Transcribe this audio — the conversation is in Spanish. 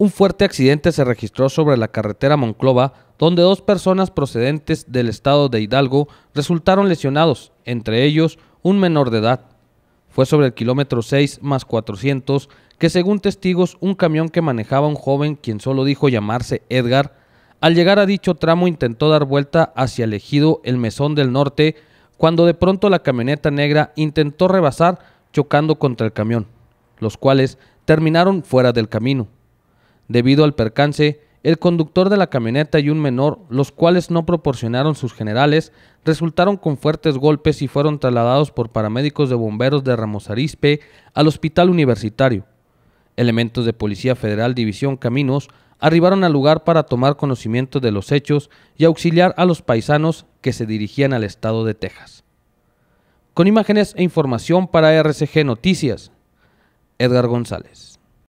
Un fuerte accidente se registró sobre la carretera Monclova, donde dos personas procedentes del estado de Hidalgo resultaron lesionados, entre ellos un menor de edad. Fue sobre el kilómetro 6 más 400 que según testigos un camión que manejaba un joven quien solo dijo llamarse Edgar, al llegar a dicho tramo intentó dar vuelta hacia el ejido El Mesón del Norte, cuando de pronto la camioneta negra intentó rebasar chocando contra el camión, los cuales terminaron fuera del camino. Debido al percance, el conductor de la camioneta y un menor, los cuales no proporcionaron sus generales, resultaron con fuertes golpes y fueron trasladados por paramédicos de bomberos de Ramos Arizpe al hospital universitario. Elementos de Policía Federal División Caminos arribaron al lugar para tomar conocimiento de los hechos y auxiliar a los paisanos que se dirigían al estado de Texas. Con imágenes e información para RCG Noticias, Edgar González.